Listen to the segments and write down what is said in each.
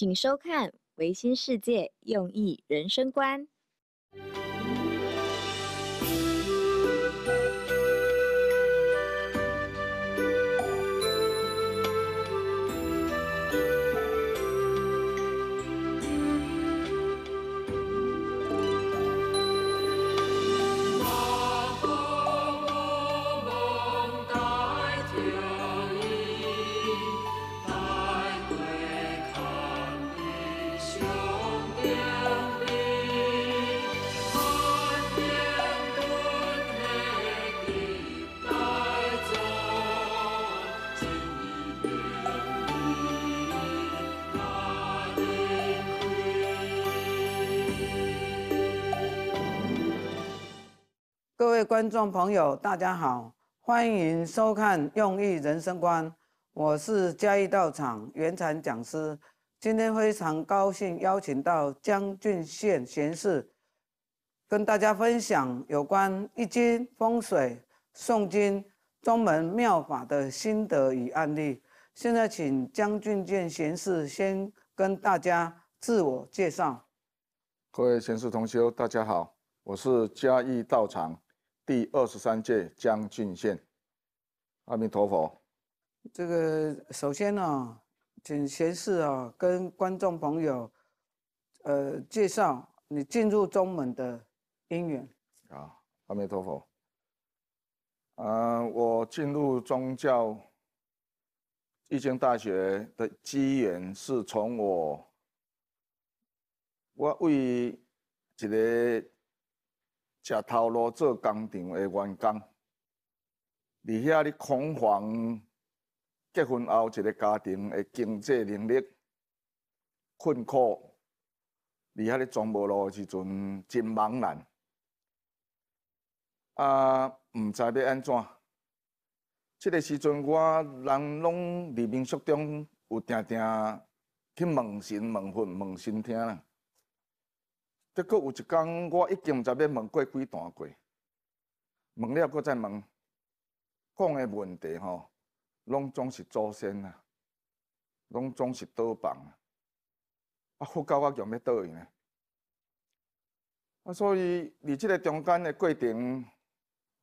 请收看《维新世界》，用意人生观。各位观众朋友，大家好，欢迎收看《用意人生观》，我是嘉义道场原禅讲师。今天非常高兴邀请到江俊健贤士，跟大家分享有关易经、风水、诵经、宗门妙法的心得与案例。现在请江俊健贤士先跟大家自我介绍。各位贤士同修，大家好，我是嘉义道场。第二十三届将静宪，阿弥陀佛。这个首先呢，请贤士啊，跟观众朋友，呃，介绍你进入中门的因缘啊。阿弥陀佛。嗯，我进入宗教易经大学的机缘，是从我我为一个。食头路做工厂的员工，伫遐咧恐慌，结婚后一个家庭的经济能力困苦，伫遐咧装无路的时阵真茫然，啊，毋知要安怎？这个时阵我人拢在民宿中，有定定去问神、问佛、问心听。结果有一天，我一再在问过几段过，问了搁再问，讲的问题吼，拢总是祖先啊，拢总是倒棒啊，啊，我搞到我强要倒去呢。啊，所以在即个中间的过程，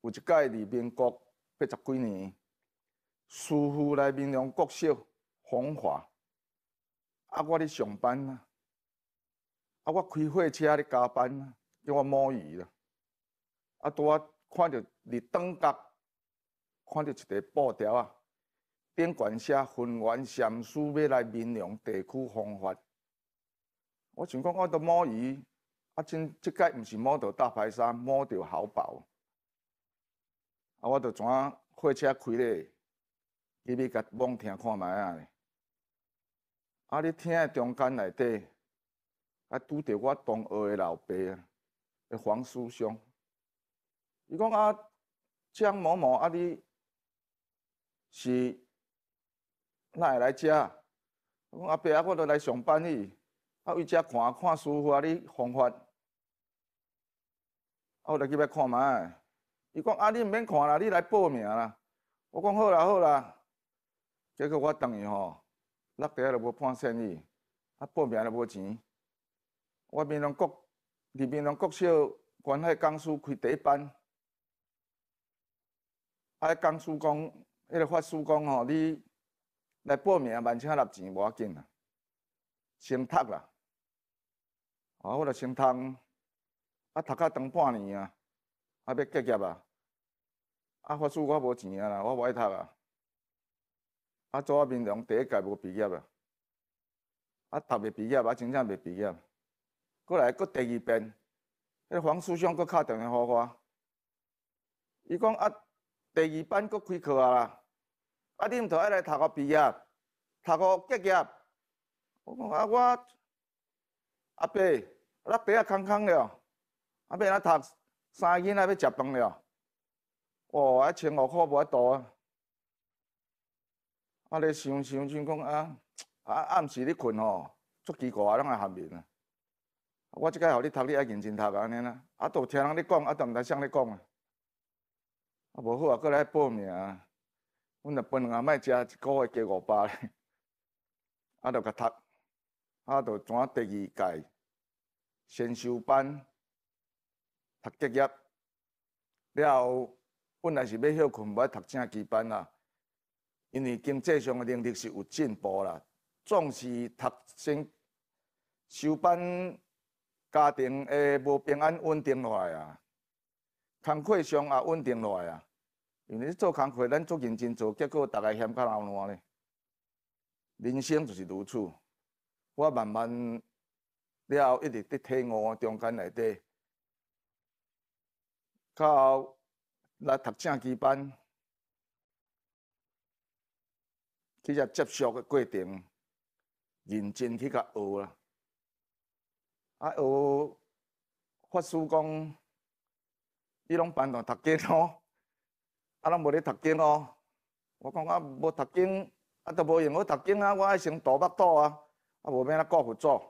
有一届民国八十几年，师傅来闽南国小访华，啊，我伫上班啊。啊！我开货车咧加班，叫我摸鱼啦。啊！拄啊，看着伫灯角，看着一块布条啊。边管社分员陈叔要来闽南地区访法”。我想讲，我伫摸鱼，啊，真即届毋是摸到大排山，摸到好宝。啊！我伫怎啊？货车开咧，伊咪甲望听看卖啊。啊！你听诶，中间内底。啊，拄着我同学诶，老爸啊，黄师兄，伊讲啊，江某某啊，你是哪会来遮？我讲阿爸，我都来上班去，啊为遮看看舒服啊，你方法，啊我来去要看下。伊讲啊，你毋免看啦，你来报名啦。我讲好啦好啦，结果我同然吼，落袋了无半仙去，啊报名了无钱。我闽南国，闽南国小，关喺江苏开第一班。啊，江苏讲，迄个法师讲吼，你来报名，万请六钱无要紧啦，先读啦。啊，我着先读，啊，读甲长半年啊，啊，要结业啊，啊，法师我无钱啊啦，我无爱读啦。啊，做我闽南第一届无毕业啊，啊，读未毕业，啊，真正未毕业。过来，搁第二遍，迄个黄书香搁敲电话互我。伊讲啊，第二班搁开课啊，啦，啊你毋着爱来读个毕业，读个结业。我讲啊，我阿伯，咱弟啊空空了，阿伯咱读三囡仔要食饭了。哇，啊千五箍无遐多啊！啊咧想想想讲啊，啊暗时咧困吼，足奇怪，拢爱含眠啊。我即届互你读，你爱认真读，安尼啦。啊，都听人咧讲，啊，都毋知想你讲啊。啊，无好啊，过来报名啊。阮都分两下卖，食，一个月加五百咧。啊，都甲读，啊，都转第二届先修班读职业了后，本来是要休困，无爱读正基班啦。因为经济上诶能力是有进步啦，总是读先修班。家庭诶，无平安稳定落来啊！工课上也稳定落来啊！因为做工课，咱做认真做，结果逐个嫌较闹热咧。人生就是如此。我慢慢了后，一直伫体悟中间内底，后，来读正基班，去甲接受的过程，认真去甲学啦。啊！有法师讲，伊拢贫团读经哦，啊，拢无咧读经哦。我讲啊，无读经啊，都无用。去读经啊，我爱成大巴肚啊，啊，无免啊，顾佛祖。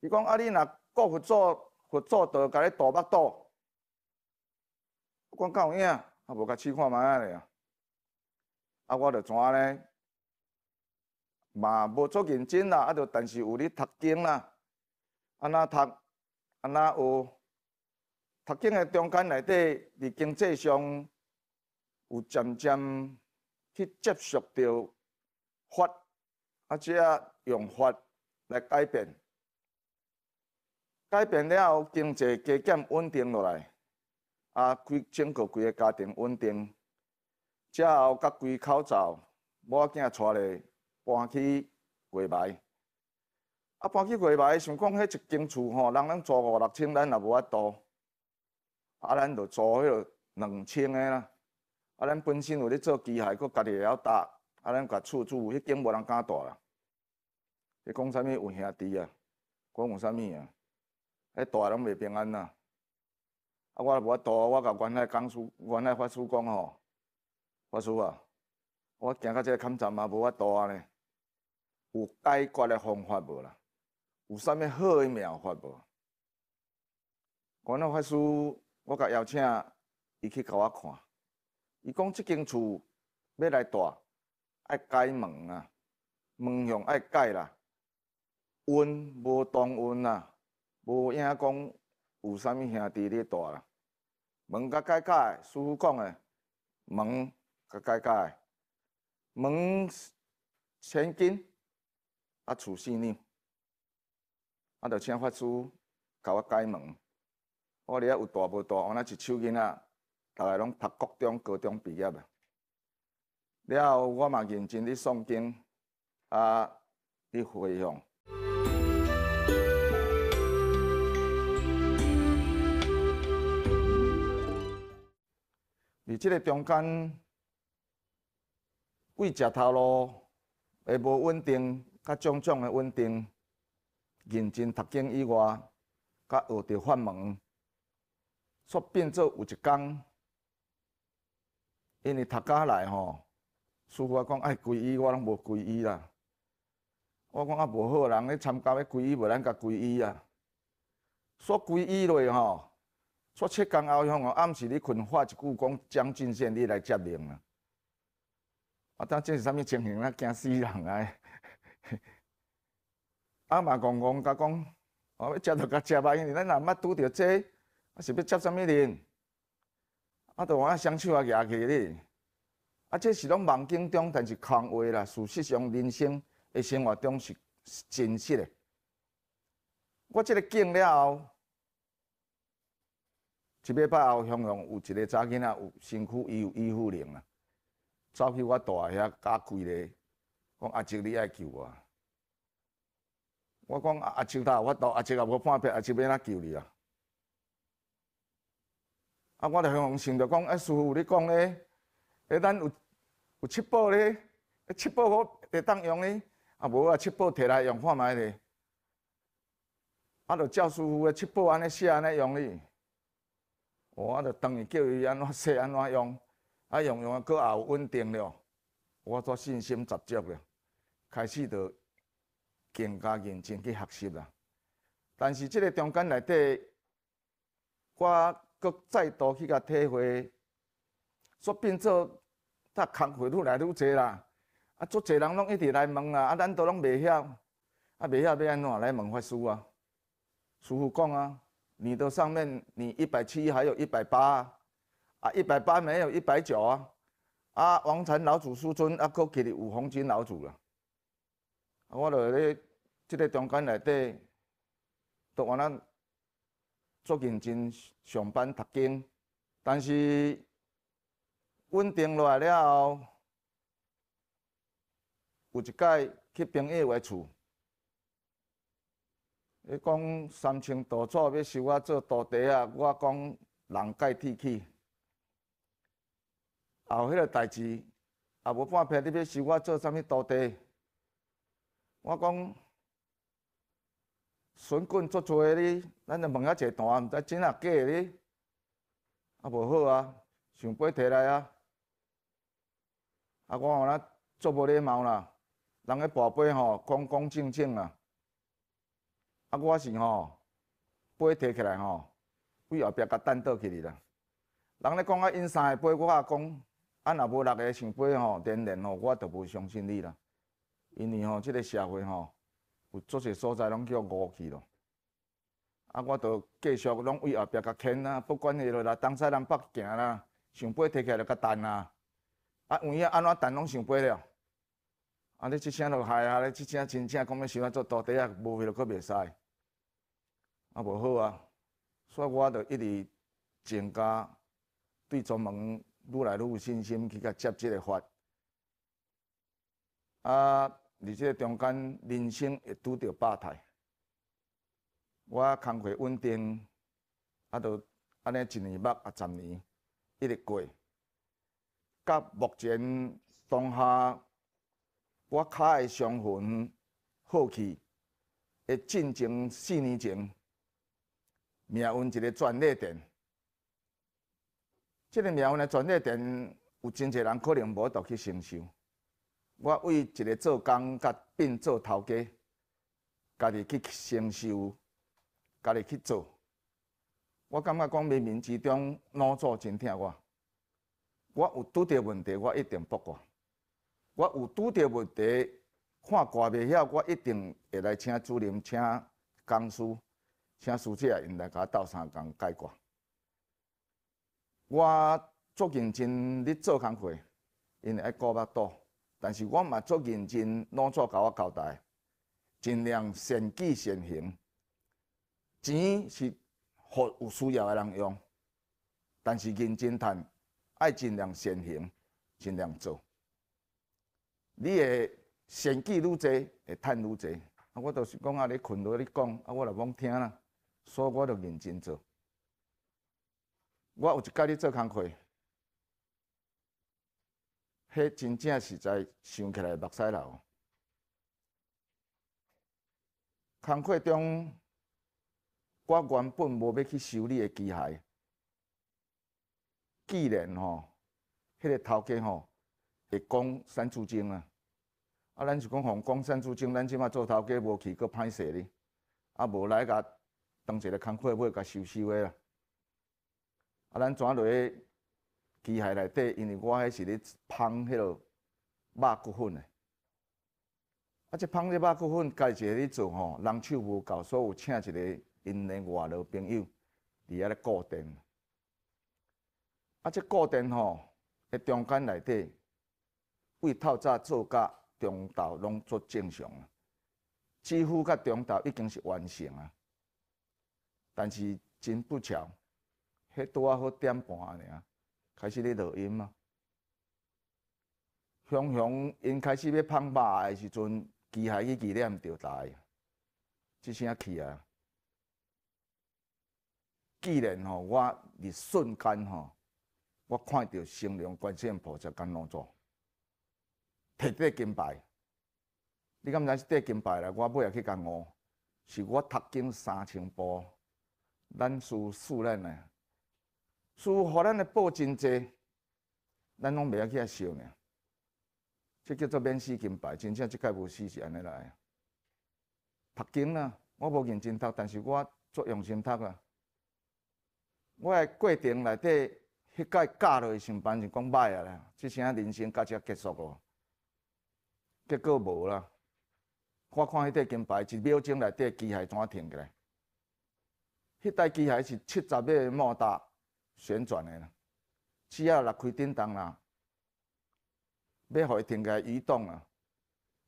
伊讲啊，你若顾佛祖，佛祖就甲你大巴肚。我讲敢有影？啊，无甲试看卖咧啊。啊，我着怎安尼？嘛无足认真啦，啊！着但是有咧读经啦，安那读安那学读经诶中间内底，伫经济上有渐渐去接触着法，啊，即啊用法来改变，改变了后经济加减稳定落来，啊，规整个规个家庭稳定，之后甲规口罩，某囝带咧。搬去鸡排，啊，搬去鸡排，想讲迄一间厝吼，人咱租五六千，咱也无法度，啊，咱就租迄两千个啦，啊，咱本身有咧做机械，搁家己会晓搭，啊，咱甲厝住迄间无人敢住啦，你讲啥物有兄弟啊？讲有啥物啊？迄大拢袂平安啦。啊，我无法度，我甲原来讲司原来法师讲吼，法师啊，我行到个坎站嘛，无法度啊咧。有解决的方法无啦？有啥物好诶妙法无？观音法师，我甲邀请伊去甲我看。伊讲，即间厝要来住，爱改门啊，门向爱改啦。温无当温啊，无影讲有啥物兄弟咧住啦。门甲改改，傅讲诶，门甲改改，门前进。啊！厝四呢！啊！就请法师甲我解梦。我哩有大无大，我若是手囡仔，逐个拢读高中、高中毕业诶。了后，我嘛认真伫诵经，啊，伫回向。而即个中间，胃食头路会无稳定。甲种种诶稳定，认真读经以外，甲学着法门，煞变做有一工，因为读家来吼，师啊讲爱皈依，我拢无皈依啦。我讲啊，无好人咧参加要皈依，无咱甲皈依啊。煞皈依落吼，煞七工后向个暗时咧困发一句讲：“将军先你来接令啊。啊，当这是啥物情形啊？惊死人啊！阿妈戆戆甲讲，我食着甲食饱，因为咱毋捌拄着，钱，啊是不七三美钱，阿都我享受啊举起咧。啊，这是拢梦境中，但是空话啦。事实上，人生诶生活中是是真实诶。我即个进了后，一礼拜后，向阳有一个查囡仔，有身躯有医护灵啦，走去我大遐兄家跪咧。讲阿叔，你爱救我？我讲阿叔，他有法度，阿叔阿无半撇，阿叔要哪救你啊？啊，我着向想着讲，阿师傅你讲咧，诶，咱有有七宝咧，诶，七宝可会当用咧，啊无啊，七宝摕来用看卖咧，啊，着照师傅的七宝安尼写安尼用哩，我着当伊叫伊安怎说，安怎用，啊用用佫也有稳定了，我煞信心十足了。开始着更加认真去学习啦，但是即个中间内底，我搁再度去甲体会，煞变做搭工费愈来愈侪啦，啊足侪人拢一直来问啊，啊咱都拢袂晓，啊袂晓安怎来问法师啊？师傅讲啊，你的上面你一百七，还有一百八，啊一百八没有一百九啊，啊王禅老祖师尊啊，哥给你五红金老祖了。啊，我著咧，即个中间内底，都原来做认真上班、读经，但是稳定落来了后，有一摆去平野买厝，伊讲三千多厝要收我做徒弟啊！我讲人介天气，后有迄个代志，也无半片，你要收我做啥物徒弟？我讲，笋棍足出来哩，咱就问阿一段，毋知真啊假哩，啊无好啊，想把摕来啊，啊我后呐足无礼貌啦，人个爬背吼，光光净净啦，啊我是吼，背摕起来吼，为后壁甲担倒去哩啦，人咧讲啊，因三个背我讲，啊若无六个想背吼，连连吼，我都无相信你啦。因为吼，即个社会吼，有足侪所在拢叫误去咯。啊，我着继续拢为后壁较轻啊，不管伊着来东西南北行啦，想飞摕起来就较重啊。啊，有影安怎重拢想飞了。啊，你即声落害啊！你即声真正讲要想啊，做大弟啊，无非就阁袂使，啊，无好啊。所以，我着一直增加对中门愈来愈有信心去甲接即个法啊。而即中间人生会拄到霸态，我工作稳定，啊，都安尼一年目啊十年一直过。甲目前当下，我卡爱伤痕好去，会进前四年前，命运一个转折点。即个命运的转折点有真侪人可能无得去承受。我为一个做工，甲变做头家，家己去承受，家己去做。我感觉讲冥冥之中老祖真疼我。我有拄着问题，我一定不挂。我有拄着问题，看挂袂晓，我一定会来请主任，请讲师，请师姐来甲斗相共解决。我足认真咧做工课，因爱顾巴肚。但是我嘛做认真，拢做甲我交代，尽量先举先行。钱是互有需要的人用，但是认真趁爱尽量先行，尽量做。你诶先举愈侪，会趁愈侪。啊，我就是讲啊，你困落咧讲，啊我来罔听啦，所以我著认真做。我有一甲你做工课。迄真正是在想起来，目屎流。工课中，我原本无要去修理个机械，既然吼，迄个头家吼会讲三字经啊，啊，咱是讲，互讲三字经，咱即马做头家无去，阁歹势哩，啊，无来甲当一个工课尾甲修修咧，啊，咱转去。机械内底，因为我迄是咧烹迄落肉骨粉诶，啊！即烹迄肉骨粉，家己在咧做吼，人手无够，所以请一个因诶外头朋友伫遐咧固定。啊！即固定吼，伫中间内底，为透早做甲中昼拢做正常，几乎甲中昼已经是完成啊。但是真不巧，迄拄啊好点半尔。开始咧录音嘛，雄雄因开始要胖肉诶时阵，机械去纪念着台，即声去啊！既然吼，我伫瞬间吼，我看着成龙、关之琳抱在江龙摕块金牌，你敢不知是块金牌啦？我尾下去江我，是我读经三千步，咱是四人诶。输互咱诶，爆真侪，咱拢袂晓去遐想。呢。即叫做免死金牌，真正即届无死是安尼来。读经啦，我无认真读，但是我足用心读啦。我诶过程内底，迄届教落去上班是讲歹啊啦，即些人生到即结束咯。结果无啦，我看迄块金牌一秒钟内底机械怎停起来？迄台机械是七十个马达。旋转诶，只要拉开叮当啦，要互伊停下移动啊，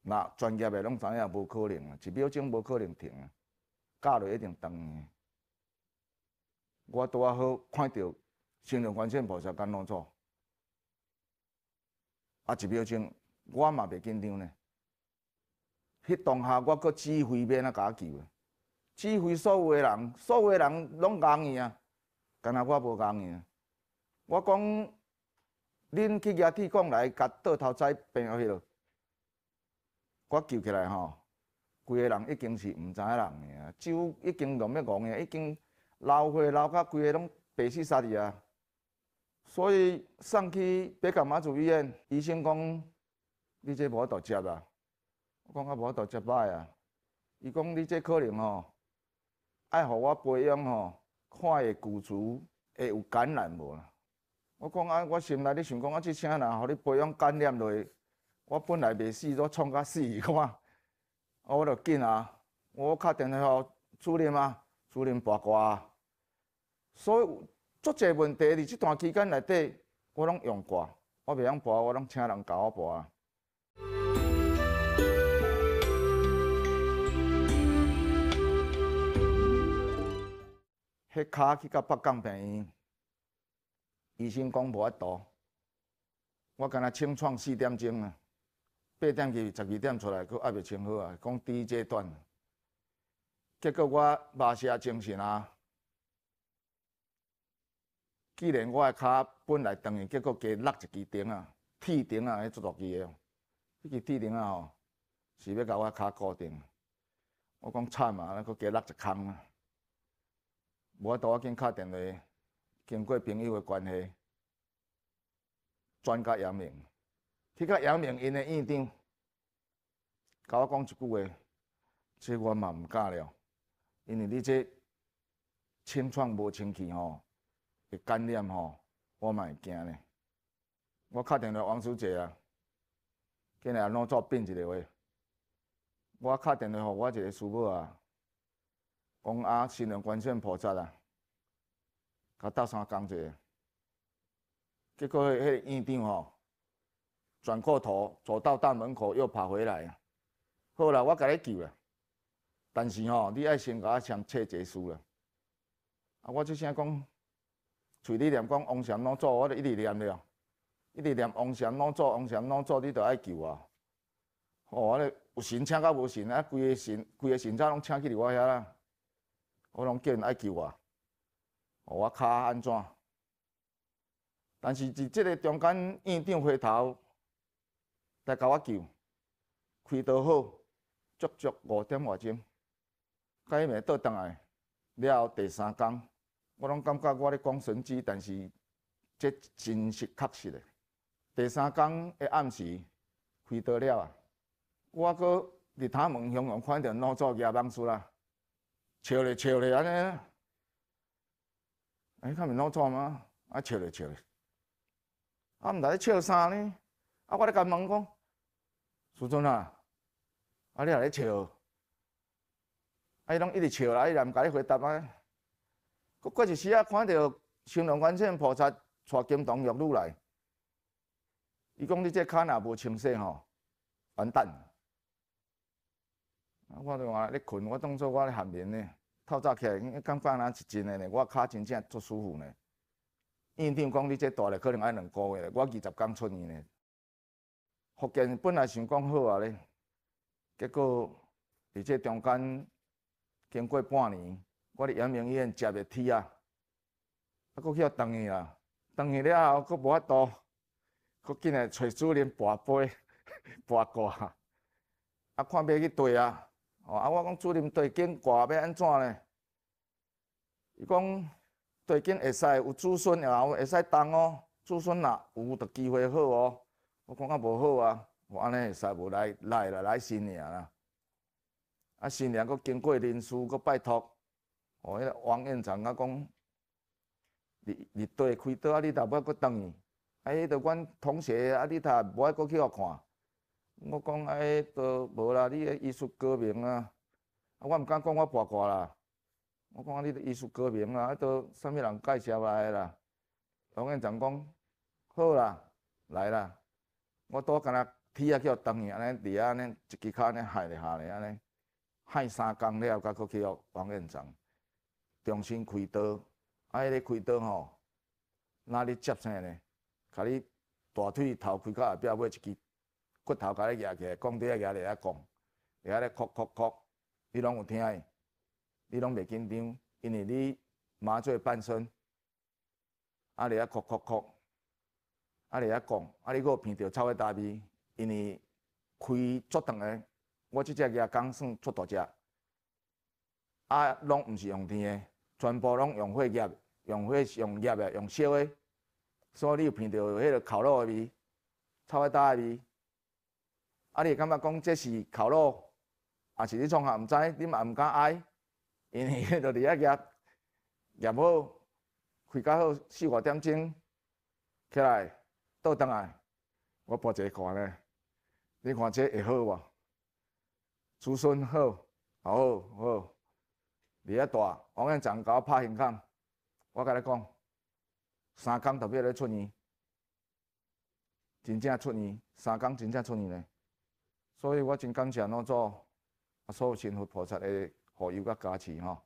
那专业诶拢知影无可能啊，一秒钟无可能停啊，教落一定动诶。我拄啊好看到新命关线菩萨刚弄错，啊一秒钟我嘛袂紧张呢，迄当下我搁指挥免啊加急，指挥所有诶人，所有诶人拢共去啊。干若我无共伊，我讲恁去亚铁矿来，甲倒头栽平落去了。我救起来吼，规个人已经是毋知人嘅，酒已经拢要戆诶，已经老血老到规个拢白死杀去啊。所以送去北港马祖医院，医生讲你这无法度接啊！我讲较无法度接歹啊。伊讲你这可能吼爱互我培养吼。看伊歌词会有感染无？我讲啊，我心内咧想讲啊，即请人互你培养感染落，我本来袂死，我创甲死，看嘛，我着紧啊！我敲电话，主任啊，主任拨啊。所以足侪问题，伫即段期间内底，我拢用挂，我袂晓拨，我拢请人教我啊。迄骹去到北港病院，医生讲无法度，我敢若清创四点钟啊，八点去十二点出来，佫还未清好啊。讲第一阶段，结果我麻痺啊，精神啊。既然我的骹本来断，结果加落一支钉啊，铁钉啊，迄做落去哦，迄支铁钉啊吼，是要甲我骹固定。我讲惨啊，佫加落一空啊。无法度，我紧敲电话，经过朋友的关系，转告杨明，去到杨明因的院长，甲我讲一句话，这我嘛毋敢了，因为你这清创无清气吼，会感染吼，我嘛会惊呢。我敲电话王小姐啊，今日怎做变一个话，我敲电话互我一个师母啊。讲啊，新量关键菩萨啊，甲斗山讲一下，结果迄院长吼，转过头走到大门口又跑回来。好啦，我甲你救啦，但是吼，你爱先甲我签册者书啦。啊，我即声讲，嘴里念讲王祥拢做，我著一直念了，一直念王祥拢做王祥拢做，你著爱救啊。哦，我咧有神请甲无神啊，规个神规个神早拢请起伫我遐啦。我拢叫因来救我，我脚安怎？但是伫即个中间，院长回头来甲我救，开刀好足足五点外钟，甲伊骂倒倒来了后，第三工，我拢感觉我咧讲神迹，但是这真实确实的。第三工的暗时开刀了，啊，我搁伫他门向阳看到两组牙棒出啦。笑咧笑咧，安尼，哎，错吗？啊笑咧笑咧，啊唔知咧笑啥呢？啊，我咧甲问讲，苏州呐，啊你阿咧笑，哎，拢一直笑啦，伊也回答啊。过过一时啊，看到青龙观音菩萨带金童玉女来，伊讲你这无清吼，完蛋。啊！我伫话咧困，我当作我咧含眠咧。透早起来，感觉那是真诶咧，我脚真正足舒服咧。院长讲，你这大咧，可能爱两个月，咧，我二十天出院咧。福建本来想讲好啊咧，结果伫这中间经过半年，我咧阳明医院食袂起啊，啊，搁去到东院啊，东院了后搁无法度，搁紧来找主任跋杯 跋歌，啊，看袂去对啊。哦，啊，我讲主任对景挂要安怎呢？伊讲对景会使，有子孙然后会使当哦，子孙若有着机会好哦。我讲啊无好啊，我安尼会使无来来来新娘啦，啊新娘阁经过人事阁拜托，哦迄个王院长啊讲，日日地开刀啊，你头要阁等伊，啊迄着阮同学啊，你头无爱阁去互看。我讲哎都无啦，你诶艺术歌明啊！啊，我毋敢讲我跋歌啦，我讲你诶，艺术歌明啊！啊，都啥物人介绍来啦？王院长讲好啦，来啦！我拄敢若那梯啊叫动去安尼，伫遐安尼一支骹安尼下咧下咧安尼，害三工了，甲佫去互王院长重新开刀。啊，迄个开刀吼，哪里接啥呢？甲你大腿头开到后壁买一支。骨头甲咧举起，来，讲底遐举咧遐讲，下下咧哭哭哭，你拢有听？你拢袂紧张，因为你麻醉半身，啊你遐哭哭哭，啊你遐讲，啊你阁闻着臭诶大味，因为开足长诶，我即只举讲算出大只，啊拢毋是用天诶，全部拢用血液，用血用液诶，用烧诶，所以你有闻着迄个烤肉诶味，臭诶大个味。啊，你感觉讲，即是靠路，啊，是你创啥毋知，你嘛毋敢爱，因为迄著伫遐日，业好，开甲好四五点钟，起来倒倒来，我播一个看咧，你看这会好无？子孙好，好，好，未遐大，往下长我拍兴讲我甲你讲，三工特别咧出年，真正出年，三工真正出年咧。所以我真感谢老祖、所有信佛菩萨的护佑甲加持吼。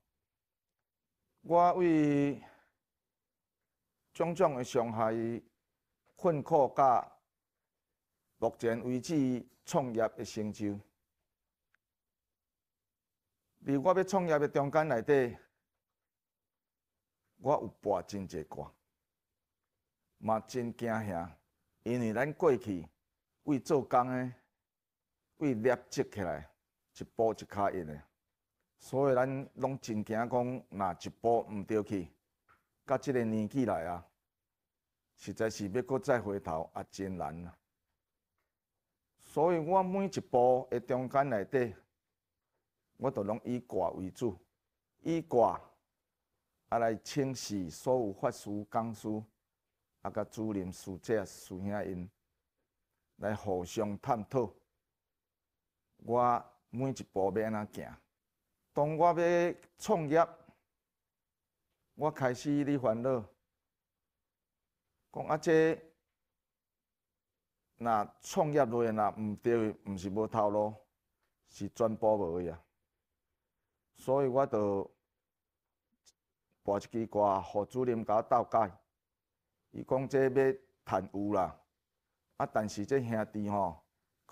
我为种种的伤害、困苦，甲目前为止创业的成就。伫我要创业的中间内底，我有跋真济关，嘛真惊遐，因为咱过去为做工诶。为累积起来，一步一脚印诶，所以咱拢真惊讲，若一步毋对去，到即个年纪来啊，实在是要搁再回头啊，真难。所以我每一步诶中间内底，我都拢以挂为主，以挂啊来清洗所有法师、讲师，啊甲主任、师姐、师兄因来互相探讨。我每一步要安怎行？当我要创业，我开始咧烦恼，讲啊，这若创业落来，若毋对，毋是无头路，是全部无去啊。所以我就播一支歌，互主任甲我斗解。伊讲这要趁有啦，啊，但是这兄弟吼。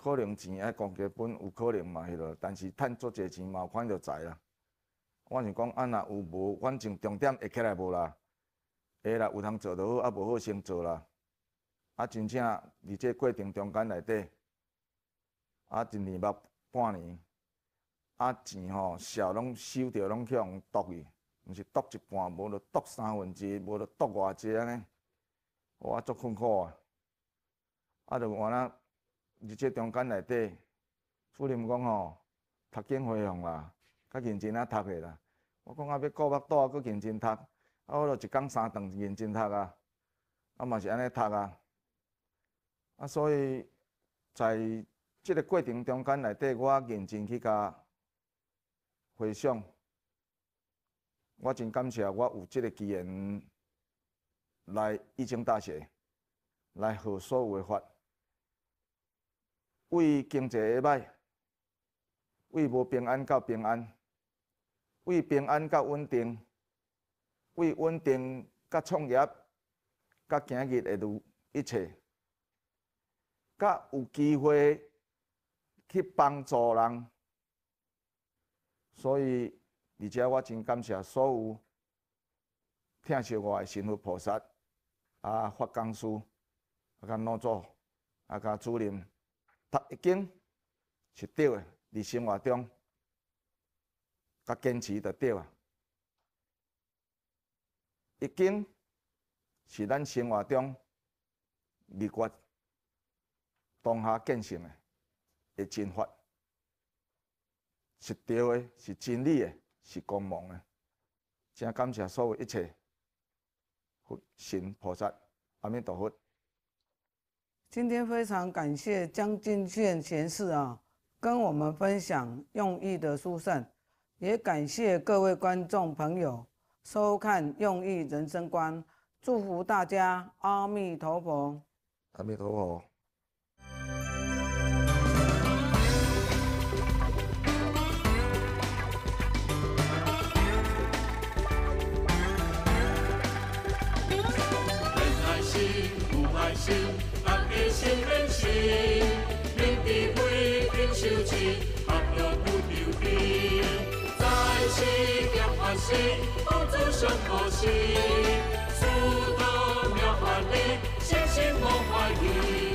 可能钱还讲资本有可能嘛迄落，但是趁足济钱嘛，看着财啦。我是讲，啊若有无，反正重点会起来无啦。会啦，有通做就好，啊无好先做啦。啊，真正伫这过程中间内底，啊一年目半年，啊钱吼少拢收着拢去互剁去，毋是剁一半，无就剁三分之，一，无就剁偌济安尼，哇足困苦啊！啊着安怎？在中间内底，夫人讲吼，读经回用啦，较认真啊读个啦。我讲啊，要顾目肚啊，搁认真读，啊，我著一工三顿认真读啊，啊嘛是安尼读啊。啊，所以在即个过程中间内底，我认真去甲回想，我真感谢我有即个机缘来一中大学，来学所有诶法。为经济下歹，为无平安到平安，为平安到稳定，为稳定到创业，到今日的路一切，到有机会去帮助人，所以而且我真感谢所有疼惜我的神佛菩萨，啊，发工师，啊，甲老祖，啊，甲主任。它已经是对的，伫生活中，甲坚持着对啊。已经是咱生活中，日决当下践行的，的真法，是对的，是真理的，是光芒的。真感谢所有一切，佛神菩萨，阿弥陀佛。今天非常感谢江金县贤士啊，跟我们分享用意的疏散，也感谢各位观众朋友收看用意人生观，祝福大家阿弥陀佛，阿弥陀佛。人心同心，天地会天休齐，合作不丢兵。再起叫唤起，民族生火起，苏德妙法里，掀起文化雨。